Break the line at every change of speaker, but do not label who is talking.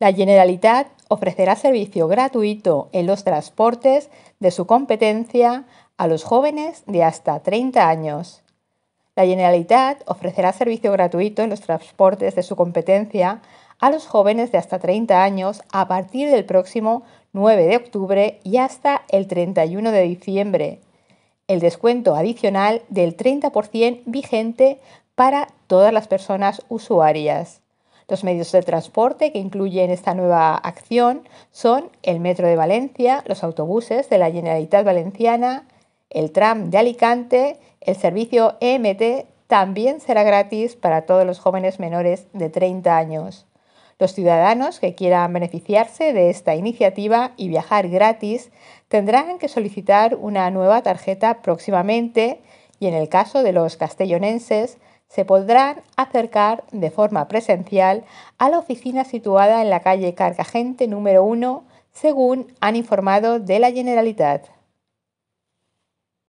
La Generalitat ofrecerá servicio gratuito en los transportes de su competencia a los jóvenes de hasta 30 años. La Generalitat ofrecerá servicio gratuito en los transportes de su competencia a los jóvenes de hasta 30 años a partir del próximo 9 de octubre y hasta el 31 de diciembre. El descuento adicional del 30% vigente para todas las personas usuarias. Los medios de transporte que incluyen esta nueva acción son el Metro de Valencia, los autobuses de la Generalitat Valenciana, el tram de Alicante, el servicio EMT también será gratis para todos los jóvenes menores de 30 años. Los ciudadanos que quieran beneficiarse de esta iniciativa y viajar gratis tendrán que solicitar una nueva tarjeta próximamente y en el caso de los castellonenses se podrán acercar de forma presencial a la oficina situada en la calle Carcagente número 1, según han informado de la Generalitat.